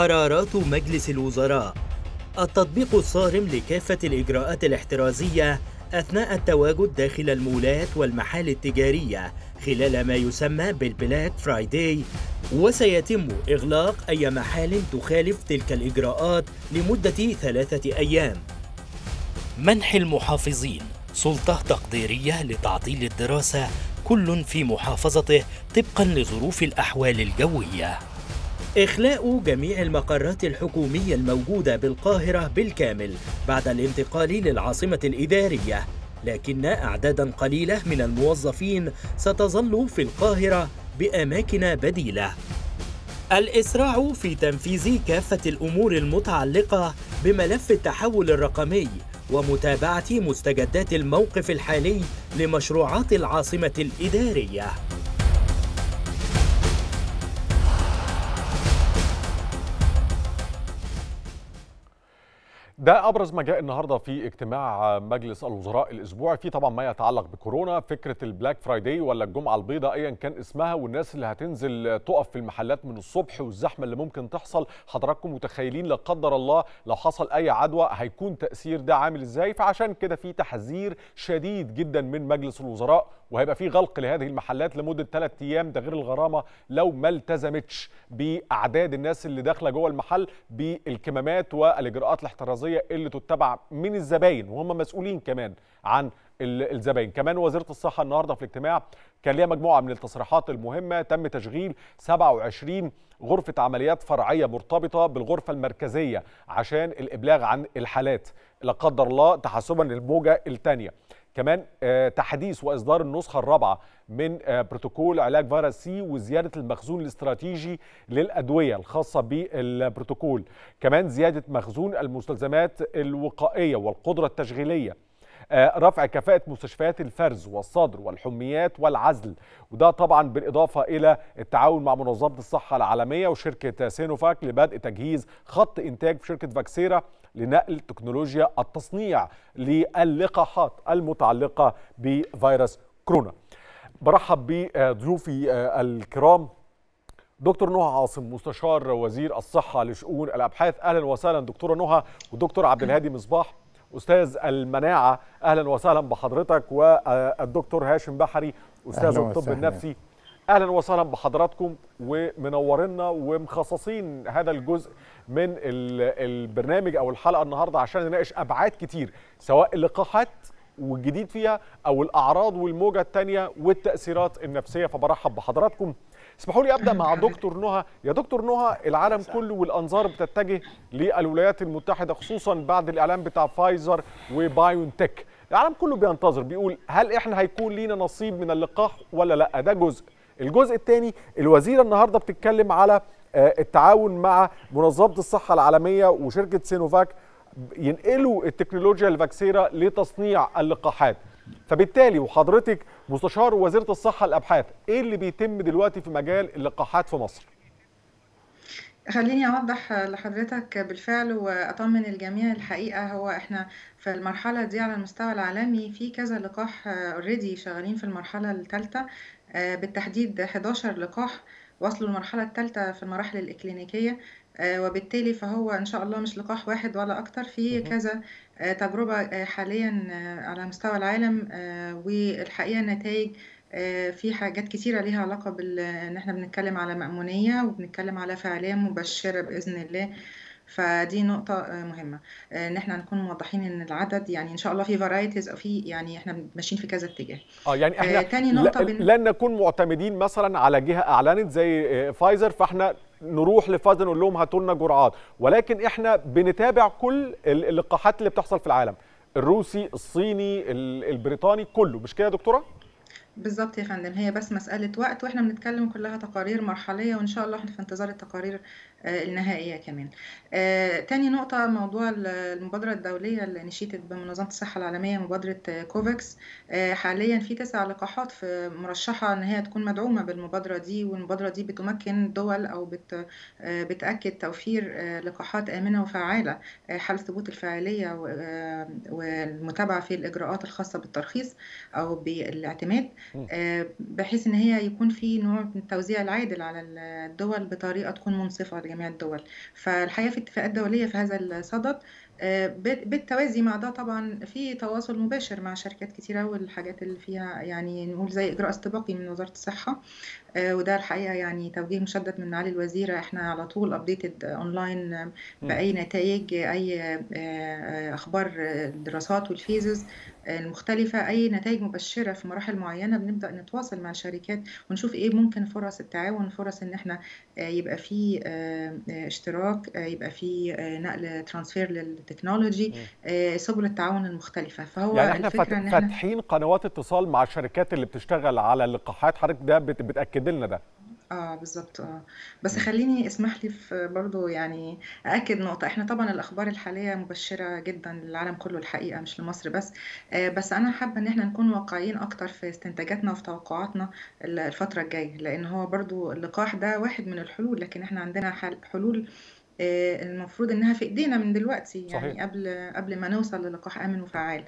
قرارات مجلس الوزراء التطبيق الصارم لكافة الإجراءات الاحترازية أثناء التواجد داخل المولات والمحال التجارية خلال ما يسمى بالبلاك فرايداي وسيتم إغلاق أي محال تخالف تلك الإجراءات لمدة ثلاثة أيام منح المحافظين سلطة تقديرية لتعطيل الدراسة كل في محافظته طبقا لظروف الأحوال الجوية إخلاء جميع المقرات الحكومية الموجودة بالقاهرة بالكامل بعد الانتقال للعاصمة الإدارية لكن أعدادا قليلة من الموظفين ستظل في القاهرة بأماكن بديلة الإسراع في تنفيذ كافة الأمور المتعلقة بملف التحول الرقمي ومتابعة مستجدات الموقف الحالي لمشروعات العاصمة الإدارية ده ابرز ما جاء النهارده في اجتماع مجلس الوزراء الاسبوعي في طبعا ما يتعلق بكورونا فكره البلاك فرايداي ولا الجمعه البيضاء ايا كان اسمها والناس اللي هتنزل تقف في المحلات من الصبح والزحمه اللي ممكن تحصل حضراتكم متخيلين لا قدر الله لو حصل اي عدوى هيكون تاثير ده عامل ازاي فعشان كده في تحذير شديد جدا من مجلس الوزراء وهيبقى في غلق لهذه المحلات لمده ثلاث ايام ده غير الغرامه لو ما التزمتش باعداد الناس اللي داخله جوه المحل بالكمامات والاجراءات الاحترازيه اللي تتبع من الزباين وهم مسؤولين كمان عن الزباين كمان وزيره الصحه النهارده في الاجتماع كان ليها مجموعه من التصريحات المهمه تم تشغيل 27 غرفه عمليات فرعيه مرتبطه بالغرفه المركزيه عشان الابلاغ عن الحالات لا قدر الله تحسبا للموجه الثانيه كمان آه، تحديث واصدار النسخه الرابعه من آه، بروتوكول علاج فيروس سي وزياده المخزون الاستراتيجي للادويه الخاصه بالبروتوكول كمان زياده مخزون المستلزمات الوقائيه والقدره التشغيليه آه، رفع كفاءة مستشفيات الفرز والصدر والحميات والعزل وده طبعا بالإضافة إلى التعاون مع منظمة الصحة العالمية وشركة سينوفاك لبدء تجهيز خط إنتاج في شركة فاكسيرا لنقل تكنولوجيا التصنيع للقاحات المتعلقة بفيروس كورونا برحب بضيوفي آه، الكرام دكتور نهى عاصم مستشار وزير الصحة لشؤون الأبحاث أهلا وسهلا دكتورة نهى ودكتور عبد الهادي مصباح استاذ المناعه اهلا وسهلا بحضرتك والدكتور هاشم بحري استاذ الطب النفسي اهلا وسهلا بحضراتكم ومنورنا ومخصصين هذا الجزء من البرنامج او الحلقه النهارده عشان نناقش ابعاد كتير سواء اللقاحات والجديد فيها او الاعراض والموجه الثانيه والتاثيرات النفسيه فبرحب بحضراتكم اسمحوا لي ابدا مع دكتور نهى يا دكتور نهى العالم كله والانظار بتتجه للولايات المتحده خصوصا بعد الاعلان بتاع فايزر وبايونتك العالم كله بينتظر بيقول هل احنا هيكون لينا نصيب من اللقاح ولا لا ده جزء الجزء الثاني الوزيره النهارده بتتكلم على آه، التعاون مع منظمه الصحه العالميه وشركه سينوفاك ينقلوا التكنولوجيا الفاكسيرا لتصنيع اللقاحات فبالتالي وحضرتك مستشار وزيره الصحه الابحاث ايه اللي بيتم دلوقتي في مجال اللقاحات في مصر خليني اوضح لحضرتك بالفعل واطمن الجميع الحقيقه هو احنا في المرحله دي على المستوى العالمي في كذا لقاح اوريدي شغالين في المرحله الثالثه آه، بالتحديد 11 لقاح وصلوا المرحلة الثالثة في المراحل الإكلينيكية آه، وبالتالي فهو إن شاء الله مش لقاح واحد ولا أكتر في كذا آه، تجربة آه، حاليا على مستوى العالم والحقيقة النتائج في حاجات كتيرة ليها علاقة بأن إحنا بنتكلم على مأمونية وبنتكلم على فعالية مبشرة بإذن الله فدي نقطة آه، مهمة آه، ان احنا نكون موضحين ان العدد يعني ان شاء الله في فرايتيز او في يعني احنا ماشيين في كذا اتجاه اه يعني احنا آه تاني نقطة لن بن... نكون معتمدين مثلا على جهة اعلنت زي فايزر آه، فاحنا نروح لفايزر نقول لهم هاتوا لنا جرعات ولكن احنا بنتابع كل اللقاحات اللي بتحصل في العالم الروسي الصيني البريطاني كله مش كده يا دكتوره بالظبط يا فندم هي بس مسألة وقت واحنا بنتكلم كلها تقارير مرحلية وان شاء الله احنا في انتظار التقارير آه، النهائيه كمان آه، تاني نقطه موضوع المبادره الدوليه اللي نشيتت بمنظمه الصحه العالميه مبادره كوفاكس آه، حاليا في تسع لقاحات في مرشحه ان هي تكون مدعومه بالمبادره دي والمبادره دي بتمكن دول او بت بتاكد توفير لقاحات امنه وفعاله حال ثبوت الفاعليه والمتابعه في الاجراءات الخاصه بالترخيص او بالاعتماد بحيث ان هي يكون في نوع من التوزيع العادل على الدول بطريقه تكون منصفه جميع الدول فالحقيقه في اتفاقات دوليه في هذا الصدد آه، بالتوازي مع ده طبعا في تواصل مباشر مع شركات كتيرة والحاجات اللي فيها يعني نقول زي إجراء استباقي من وزارة الصحة آه، وده الحقيقه يعني توجيه مشدد من معالي الوزيره احنا على طول ابديتد اونلاين باي نتائج اي آه، آه، اخبار الدراسات والفيزز المختلفة أي نتائج مبشرة في مراحل معينة بنبدأ نتواصل مع الشركات ونشوف إيه ممكن فرص التعاون فرص إن إحنا يبقى في اشتراك يبقى في نقل ترانسفير للتكنولوجي سبل التعاون المختلفة فهو يعني إحنا الفكرة فاتحين إن إحنا... قنوات اتصال مع الشركات اللي بتشتغل على اللقاحات حضرتك ده بتأكد تاكد لنا ده اه بالظبط اه بس خليني اسمح لي في برضه يعني اكد نقطه احنا طبعا الاخبار الحاليه مبشره جدا للعالم كله الحقيقه مش لمصر بس آه بس انا حابه ان احنا نكون واقعيين اكتر في استنتاجاتنا وفي توقعاتنا الفتره الجايه لان هو برضه اللقاح ده واحد من الحلول لكن احنا عندنا حلول آه، المفروض انها في ايدينا من دلوقتي يعني صحيح. قبل قبل ما نوصل للقاح امن وفعال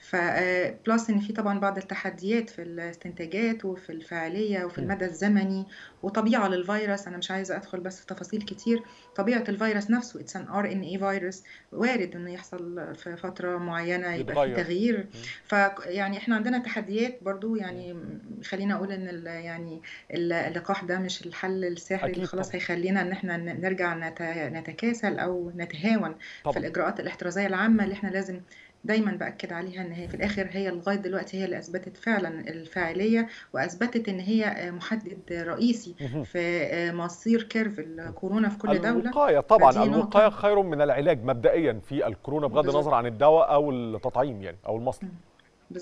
فبلس آه، ان في طبعا بعض التحديات في الاستنتاجات وفي الفعاليه وفي المدى الزمني وطبيعه للفيروس انا مش عايزه ادخل بس في تفاصيل كتير طبيعه الفيروس نفسه اتس ان ار ان اي فيروس وارد انه يحصل في فتره معينه يبقى في تغيير فيعني احنا عندنا تحديات برضو يعني خلينا اقول ان الـ يعني اللقاح ده مش الحل السحري اللي خلاص هيخلينا ان احنا نرجع نتكاسل او نتهاون طبعا. في الاجراءات الاحترازيه العامه اللي احنا لازم دايما باكد عليها ان هي في الاخر هي لغايه دلوقتي هي اللي اثبتت فعلا الفاعليه واثبتت ان هي محدد رئيسي في مصير كيرف الكورونا في كل دوله الوقايه طبعا الوقايه خير من العلاج مبدئيا في الكورونا بغض النظر عن الدواء او التطعيم يعني او المصل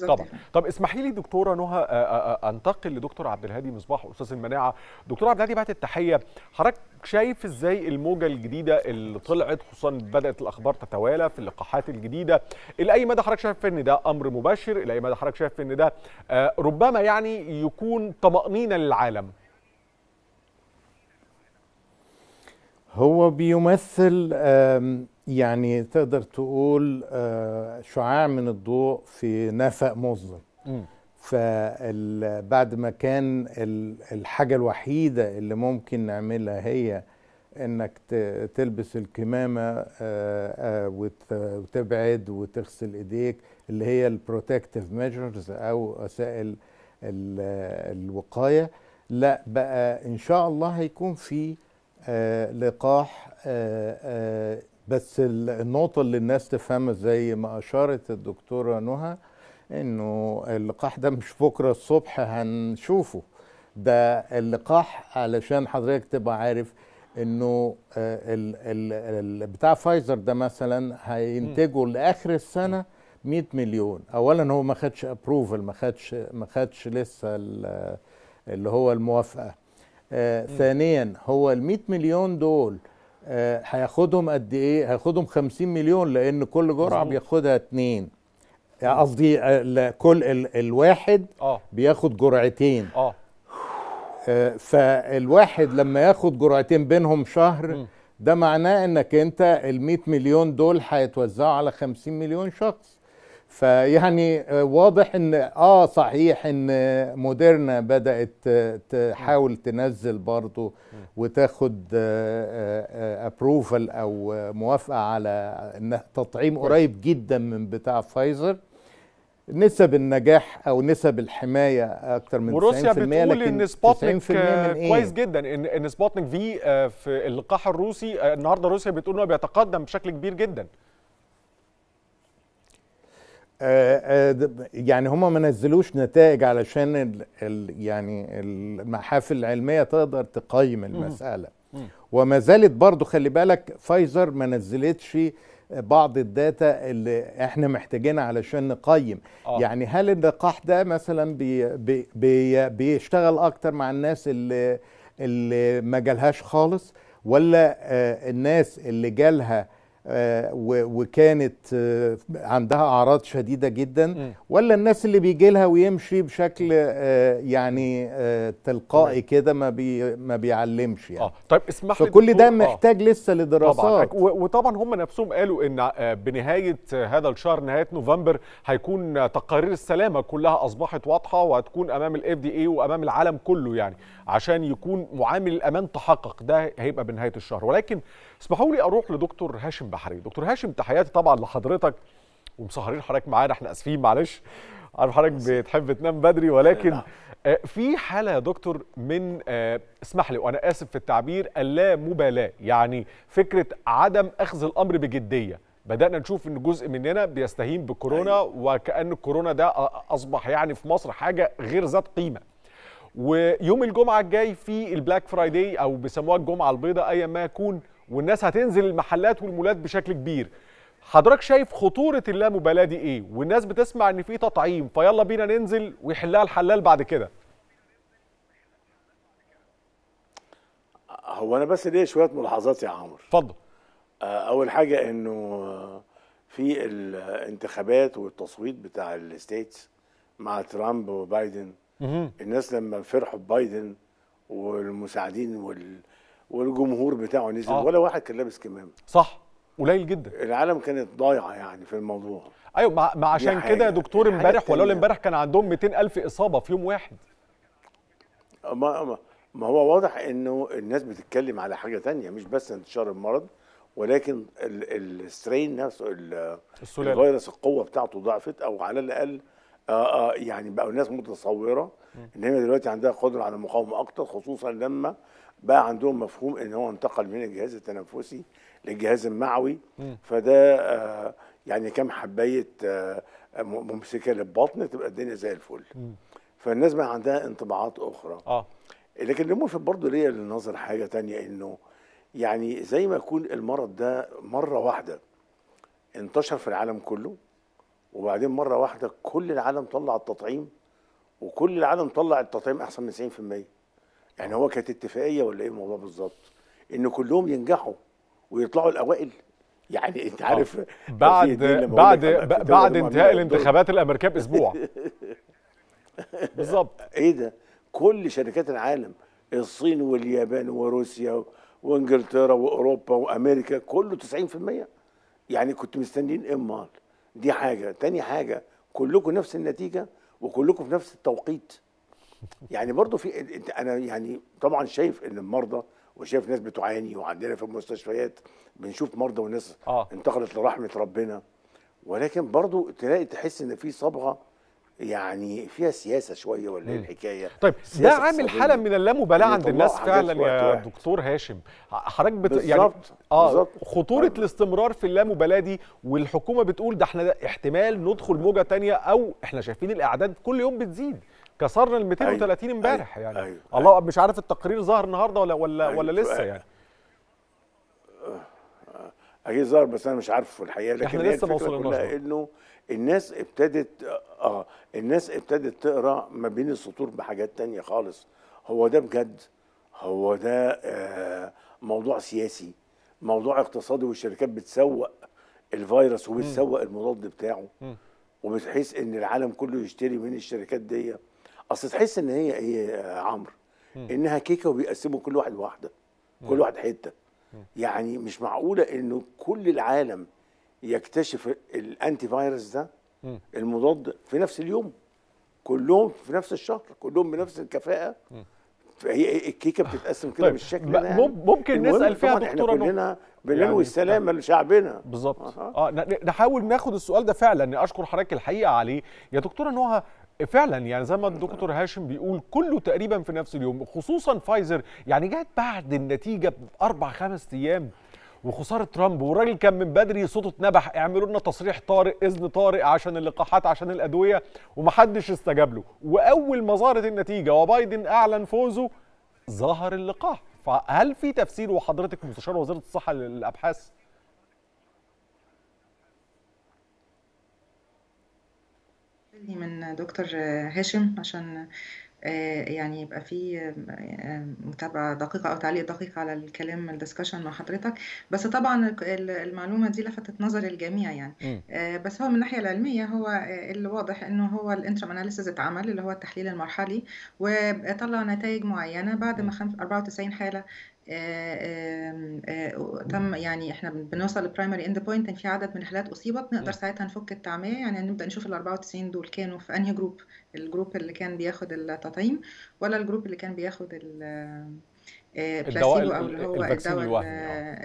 طبعا طب اسمحي لي دكتوره نهى آه، آه، آه، انتقل لدكتور عبد الهادي مصباح استاذ المناعه دكتور عبد الهادي بعت التحيه حضرتك شايف ازاي الموجه الجديده اللي طلعت خصوصا بدات الاخبار تتوالى في اللقاحات الجديده الى اي مدى حضرتك شايف ان ده امر مباشر الى اي مدى حضرتك شايف ان ده ربما يعني يكون طمانينه للعالم هو بيمثل يعني تقدر تقول آه، شعاع من الضوء في نفق مظلم فبعد ما كان الحاجة الوحيدة اللي ممكن نعملها هي انك تلبس الكمامة آه، آه، وتبعد وتغسل ايديك اللي هي البروتكتيف ميجرز او وسائل الوقاية لا بقى ان شاء الله هيكون في لقاح بس النقطه اللي الناس تفهمها زي ما اشارت الدكتوره نهى انه اللقاح ده مش بكره الصبح هنشوفه ده اللقاح علشان حضرتك تبقى عارف انه آه، ال ال بتاع فايزر ده مثلا هينتجوا لاخر السنه 100 مليون اولا هو ما خدش ابروفل ما خدش ما خدش لسه اللي هو الموافقه آه، ثانيا هو ال 100 مليون دول آه، هياخدهم قد ايه هياخدهم 50 مليون لان كل جرعه بياخدها اتنين آه، قصدي آه، كل ال الواحد آه. بياخد جرعتين آه. فالواحد لما ياخد جرعتين بينهم شهر ده معناه انك انت ال 100 مليون دول هيتوزعوا على 50 مليون شخص فيعني آه، واضح ان اه صحيح ان موديرنا بدات آه، تحاول تنزل برضه وتاخد ابروفل آه، او موافقه على تطعيم قريب جدا من بتاع فايزر نسب النجاح او نسب الحمايه اكتر من 90% وروسيا بتقول ان سبوتنيك إيه؟ كويس جدا ان ان سبوتنيك في في اللقاح الروسي النهارده روسيا بتقول انه بيتقدم بشكل كبير جدا آه، آه، يعني هم ما نزلوش نتائج علشان الـ الـ يعني المحافل العلميه تقدر تقيم المساله وما زالت برضو خلي بالك فايزر ما نزلتش بعض الداتا اللي احنا محتاجينها علشان نقيم آه. يعني هل اللقاح ده مثلا بي بي بي بيشتغل اكتر مع الناس اللي اللي ما جالهاش خالص ولا آه الناس اللي جالها آه، وكانت آه، عندها اعراض شديده جدا ولا الناس اللي بيجي لها ويمشي بشكل آه، يعني تلقائي كده ما بي ما بيعلمش يعني آه. طيب اسمح لي فكل ده محتاج آه. لسه لدراسات طبعا وطبعا هم نفسهم قالوا ان بنهايه هذا الشهر نهايه نوفمبر هيكون تقارير السلامه كلها اصبحت واضحه وهتكون امام الاف دي اي وامام العالم كله يعني عشان يكون معامل الامان تحقق ده هيبقى بنهايه الشهر ولكن اسمحوا لي اروح لدكتور هاشم بحري دكتور هاشم تحياتي طبعا لحضرتك ومسهرين حضرتك معانا احنا اسفين معلش عارف حضرتك بتحب تنام بدري ولكن آه، في حاله يا دكتور من آه، اسمح لي وانا اسف في التعبير اللامبالاه يعني فكره عدم اخذ الامر بجديه بدانا نشوف ان جزء مننا بيستهين بكورونا طيب. وكان الكورونا ده اصبح يعني في مصر حاجه غير ذات قيمه ويوم الجمعه الجاي في البلاك فرايداي او بيسموها الجمعه البيضاء ايا ما يكون والناس هتنزل المحلات والمولات بشكل كبير حضرتك شايف خطوره اللامبالاه دي ايه والناس بتسمع ان في تطعيم فيلا بينا ننزل ويحلها الحلال بعد كده هو انا بس ليه شويه ملاحظات يا عمرو اتفضل آه، اول حاجه انه في الانتخابات والتصويت بتاع الستيتس مع ترامب وبايدن الناس لما فرحوا ببايدن والمساعدين وال... والجمهور بتاعه نزل آه. ولا واحد كان لابس كمام صح قليل جدا العالم كانت ضايعه يعني في الموضوع ايوه ما, عشان كده يا دكتور امبارح ولا امبارح كان عندهم 200000 اصابه في يوم واحد ما, ما هو واضح انه الناس بتتكلم على حاجه تانية مش بس انتشار المرض ولكن السترين نفسه الفيروس القوه بتاعته ضعفت او على الاقل آه آه يعني بقوا الناس متصوره ان هي دلوقتي عندها قدره على المقاومه اكتر خصوصا لما بقى عندهم مفهوم ان هو انتقل من الجهاز التنفسي للجهاز المعوي فده آه يعني كام حبايه آه ممسكه للبطن تبقى الدنيا زي الفل فالناس بقى عندها انطباعات اخرى اه لكن اللي ملفت برضه ليا للنظر حاجه تانية انه يعني زي ما يكون المرض ده مره واحده انتشر في العالم كله وبعدين مره واحده كل العالم طلع التطعيم وكل العالم طلع التطعيم احسن من 90% يعني هو كانت اتفاقيه ولا ايه الموضوع بالظبط ان كلهم ينجحوا ويطلعوا الاوائل يعني انت آه. عارف بعد بعد بعد انتهاء الانتخابات الامريكيه باسبوع بالظبط ايه ده كل شركات العالم الصين واليابان وروسيا وانجلترا واوروبا وامريكا كله 90% يعني كنت مستنيين امال إيه دي حاجه تاني حاجه كلكم نفس النتيجه وكلكم في نفس التوقيت يعني برضو في انا يعني طبعا شايف ان المرضى وشايف ناس بتعاني وعندنا في المستشفيات بنشوف مرضى وناس آه. انتقلت لرحمه ربنا ولكن برضو تلاقي تحس ان في صبغه يعني فيها سياسه شويه ولا ايه الحكايه طيب ده عامل حاله من اللامبالاه عند الناس فعلا يا دكتور هاشم حضرتك بت... بالزبط. يعني اه بالزبط. خطوره يعني. الاستمرار في اللامبالاه دي والحكومه بتقول ده احنا احتمال ندخل موجه تانية او احنا شايفين الاعداد كل يوم بتزيد كسرنا ال 230 امبارح أيوة. يعني أيوة. الله أيوة. مش عارف التقرير ظهر النهارده ولا ولا أيوة. ولا لسه يعني اكيد ظهر بس انا مش عارفه الحقيقه لكن احنا لسه ما وصلناش انه الناس ابتدت آه،, اه الناس ابتدت تقرا ما بين السطور بحاجات تانية خالص هو ده بجد هو ده آه موضوع سياسي موضوع اقتصادي والشركات بتسوق الفيروس وبتسوق المضاد بتاعه وبتحس ان العالم كله يشتري من الشركات دي اصل تحس ان هي ايه يا عمرو انها كيكه وبيقسموا كل واحد واحده كل واحد حته يعني مش معقوله انه كل العالم يكتشف الانتي فايروس ده المضاد في نفس اليوم كلهم في نفس الشهر كلهم بنفس الكفاءه فهي الكيكه بتتقسم كده طيب. بالشكل ده يعني. ممكن نسال فيها دكتوره احنا كلنا بننوي يعني السلامه طيب. لشعبنا بالظبط اه نحاول ناخد السؤال ده فعلا اشكر حضرتك الحقيقه عليه يا دكتوره نهى فعلا يعني زي ما الدكتور هاشم بيقول كله تقريبا في نفس اليوم خصوصا فايزر يعني جت بعد النتيجه باربع خمس ايام وخساره ترامب والراجل كان من بدري صوته اتنبح اعملوا لنا تصريح طارئ اذن طارئ عشان اللقاحات عشان الادويه ومحدش استجاب له واول ما ظهرت النتيجه وبايدن اعلن فوزه ظهر اللقاح فهل في تفسير وحضرتك مستشار وزاره الصحه للابحاث من دكتور هاشم عشان آه، يعني يبقى في آه، متابعة دقيقة أو تعليق دقيق على الكلام الدسكشن مع حضرتك، بس طبعًا المعلومة دي لفتت نظر الجميع يعني، آه، بس هو من الناحية العلمية هو اللي واضح إنه هو الانترم اناليسيز اتعمل، اللي هو التحليل المرحلي، وطلّع نتايج معيّنة بعد ما 94 حالة آه، آه، تم يعني احنا بنوصل للبرايمري اند بوينت ان في عدد من الحالات اصيبت نقدر نعم. ساعتها نفك التعميه يعني نبدا نشوف ال 94 دول كانوا في انهي جروب الجروب اللي كان بياخد التطعيم ولا الجروب اللي كان بياخد ال بلاسيبو آه، او اللي هو الدواء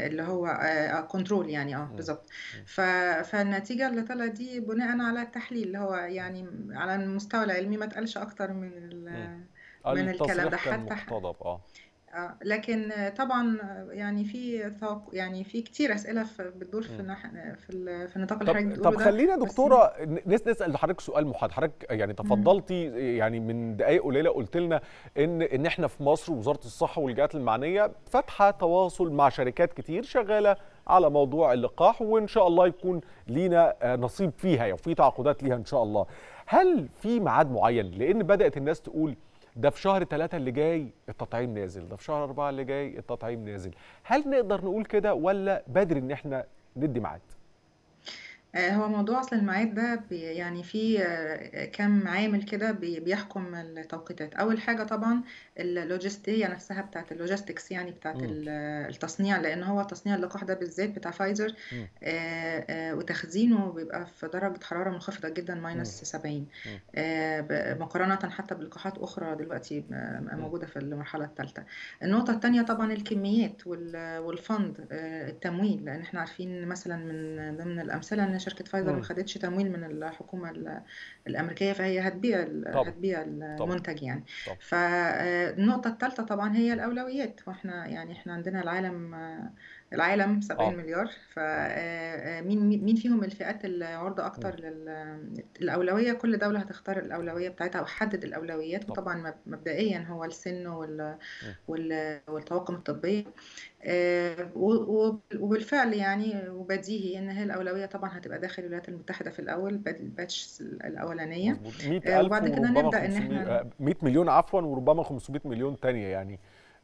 اللي هو كنترول يعني اه نعم. بالظبط نعم. فالنتيجه اللي طلعت دي بناء على التحليل اللي هو يعني على المستوى العلمي ما اتقالش اكتر من من الكلام ده حتى اه آه، لكن طبعا يعني في توق... يعني في كتير اسئله في بتدور في في, في النطاق اللي حضرتك بتقوله طب خلينا دكتوره بس... نسال لحضرتك سؤال محدد حضرتك يعني تفضلتي يعني من دقائق قليله قلت لنا ان ان احنا في مصر وزاره الصحه والجهات المعنيه فاتحه تواصل مع شركات كتير شغاله على موضوع اللقاح وان شاء الله يكون لينا آه، نصيب فيها يعني، وفي تعاقدات ليها ان شاء الله هل في ميعاد معين لان بدات الناس تقول ده في شهر ثلاثة اللي جاي التطعيم نازل ده في شهر أربعة اللي جاي التطعيم نازل هل نقدر نقول كده ولا بدري إن إحنا ندي ميعاد آه، هو موضوع أصل الميعاد ده يعني في آه، كام عامل كده بيحكم التوقيتات. أول حاجة طبعًا اللوجستية نفسها بتاعة اللوجيستكس يعني بتاعة التصنيع، لإن هو تصنيع اللقاح ده بالذات بتاع فايزر آه، وتخزينه بيبقى في درجة حرارة منخفضة جدًا -70 مقارنةً حتى بلقاحات أخرى دلوقتي موجودة في المرحلة الثالثه النقطة الثانيه طبعًا الكميات والفند التمويل، لإن إحنا عارفين مثلًا من ضمن الأمثلة شركه فايزر ما خدتش تمويل من الحكومه الامريكيه فهي هتبيع هتبيع المنتج يعني طبعا. فالنقطه الثالثه طبعا هي الاولويات واحنا يعني احنا عندنا العالم العالم 70 آه. مليار فمين آه، آه، مين فيهم الفئات العرضة أكتر للأولوية كل دولة هتختار الأولوية بتاعتها وتحدد الأولويات طبعا. وطبعا مبدئيا هو السن وال... والطواقم الطبية وبالفعل يعني وبديهي ان هي الاولويه طبعا هتبقى داخل الولايات المتحده في الاول الباتش الاولانيه وبعد كده نبدا ان احنا 100 مليون عفوا وربما 500 مليون ثانيه يعني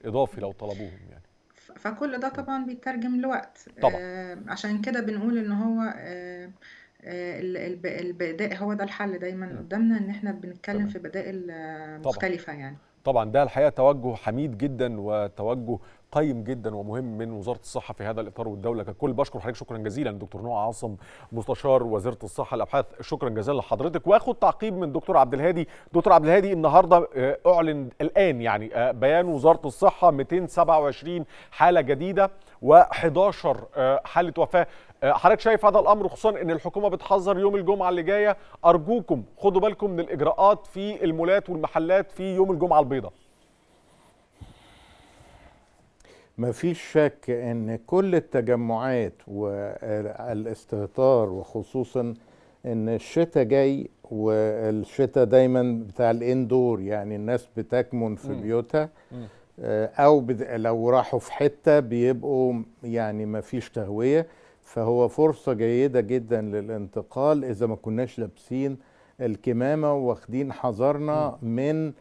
اضافي لو طلبوهم يعني ف- فكل ده طبعا بيترجم لوقت طبعا آه، عشان كده بنقول ان هو آه، آه، البدائل هو ده الحل دايما قدامنا ان احنا بنتكلم في بدائل مختلفة يعني طبعا ده الحقيقه توجه حميد جدا وتوجه قيم جدا ومهم من وزاره الصحه في هذا الاطار والدوله ككل بشكر حضرتك شكرا جزيلا دكتور نوع عاصم مستشار وزاره الصحه الابحاث شكرا جزيلا لحضرتك واخد تعقيب من دكتور عبد الهادي دكتور عبد الهادي النهارده آه، اعلن الان يعني آه، بيان وزاره الصحه 227 حاله جديده و11 آه، حاله وفاه آه، حضرتك شايف هذا الامر خصوصا ان الحكومه بتحذر يوم الجمعه اللي جايه ارجوكم خدوا بالكم من الاجراءات في المولات والمحلات في يوم الجمعه البيضاء مفيش شك ان كل التجمعات والاستهتار وخصوصا ان الشتاء جاي والشتاء دايما بتاع الاندور يعني الناس بتكمن في بيوتها آه، او لو راحوا في حته بيبقوا يعني مفيش تهويه فهو فرصة جيدة جدا للانتقال إذا ما كناش لابسين الكمامة واخدين حذرنا من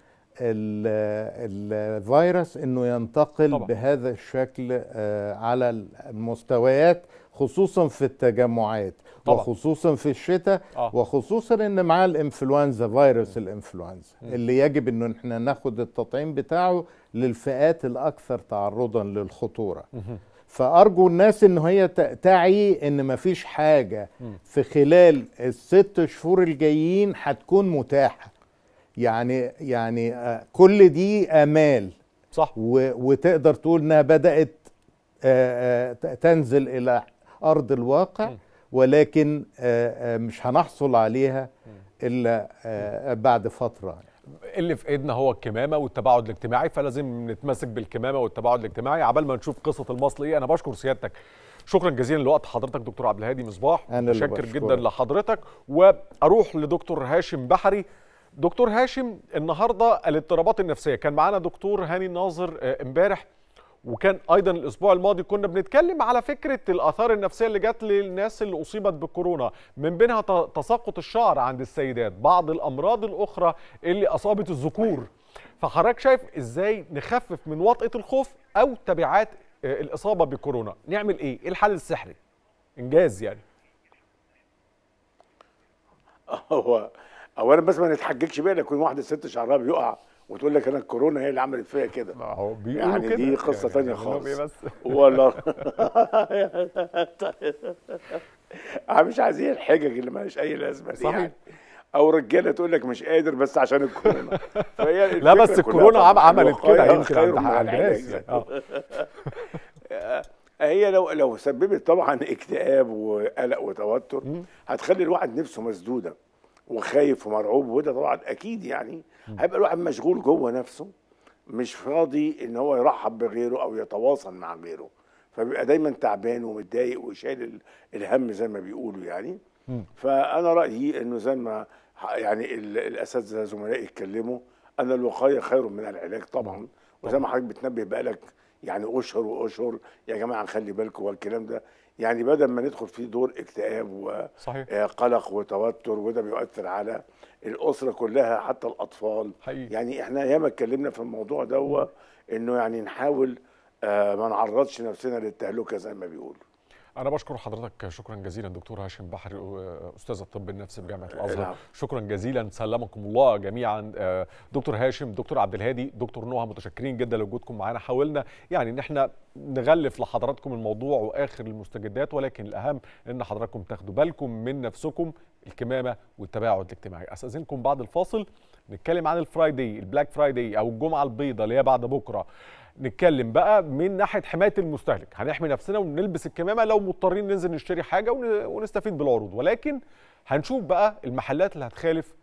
الفيروس انه ينتقل طبعا. بهذا الشكل آه، على المستويات خصوصا في التجمعات طبعا. وخصوصا في الشتاء آه. وخصوصا ان معاه الانفلونزا فيروس الانفلونزا اللي يجب انه احنا ناخد التطعيم بتاعه للفئات الاكثر تعرضا للخطوره فارجو الناس ان هي تعي ان مفيش حاجه في خلال الست شهور الجايين هتكون متاحه يعني يعني آه، كل دي امال صح وتقدر تقول انها بدات آه، آه، تنزل الى ارض الواقع ولكن مش هنحصل عليها الا بعد فتره اللي في ايدنا هو الكمامه والتباعد الاجتماعي فلازم نتمسك بالكمامه والتباعد الاجتماعي عبال ما نشوف قصه المصل ايه انا بشكر سيادتك شكرا جزيلا لوقت حضرتك دكتور عبد الهادي مصباح متشكر جدا لحضرتك واروح لدكتور هاشم بحري دكتور هاشم النهارده الاضطرابات النفسيه كان معانا دكتور هاني ناظر آه، امبارح وكان ايضا الاسبوع الماضي كنا بنتكلم على فكره الاثار النفسيه اللي جت للناس اللي اصيبت بكورونا من بينها تساقط الشعر عند السيدات بعض الامراض الاخرى اللي اصابت الذكور فحضرتك شايف ازاي نخفف من وطئه الخوف او تبعات آه، الاصابه بكورونا نعمل ايه ايه الحل السحري انجاز يعني هو اولا بس ما نتحججش بقى لو يكون واحده ست شعرها بيقع وتقول لك انا الكورونا هي اللي عملت فيا كده ما هو بيقولوا يعني كده دي قصه يعني تانية خالص والله مش عايزين الحجج اللي مالهاش اي لازمه دي صحيح. يعني. او رجاله تقول لك مش قادر بس عشان الكورونا فهي لا بس الكورونا عملت كده يمكن على الناس يعني. يعني. آه. هي لو لو سببت طبعا اكتئاب وقلق وتوتر هتخلي الواحد نفسه مسدوده وخايف ومرعوب وده طبعا اكيد يعني هيبقى الواحد مشغول جوه نفسه مش فاضي ان هو يرحب بغيره او يتواصل مع غيره فبيبقى دايما تعبان ومتضايق وشايل الهم زي ما بيقولوا يعني م. فانا رايي انه زي ما يعني الاساتذه زملائي اتكلموا ان الوقايه خير من العلاج طبعا وزي ما حضرتك بتنبه بقالك يعني اشهر واشهر يا جماعه خلي بالكم والكلام ده يعني بدل ما ندخل في دور اكتئاب وقلق آه، وتوتر وده بيؤثر على الاسره كلها حتى الاطفال حقيقي. يعني احنا ياما اتكلمنا في الموضوع دوت انه يعني نحاول آه، ما نعرضش نفسنا للتهلكه زي ما بيقولوا انا بشكر حضرتك شكرا جزيلا دكتور هاشم بحر استاذ الطب النفسي بجامعه الازهر شكرا جزيلا سلمكم الله جميعا آه، دكتور هاشم دكتور عبد الهادي دكتور نوها متشكرين جدا لوجودكم معانا حاولنا يعني ان احنا نغلف لحضراتكم الموضوع واخر المستجدات ولكن الاهم ان حضراتكم تاخدوا بالكم من نفسكم الكمامه والتباعد الاجتماعي استاذنكم بعد الفاصل نتكلم عن الفرايدي البلاك فرايدي او الجمعه البيضاء اللي هي بعد بكره نتكلم بقى من ناحيه حمايه المستهلك هنحمي نفسنا ونلبس الكمامه لو مضطرين ننزل نشتري حاجه ونستفيد بالعروض ولكن هنشوف بقى المحلات اللي هتخالف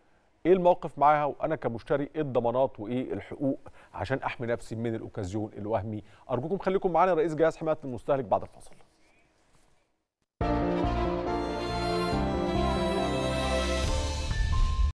ايه الموقف معاها وانا كمشتري ايه الضمانات وايه الحقوق عشان احمي نفسي من الاوكازيون الوهمي ارجوكم خليكم معانا رئيس جهاز حمايه المستهلك بعد الفاصل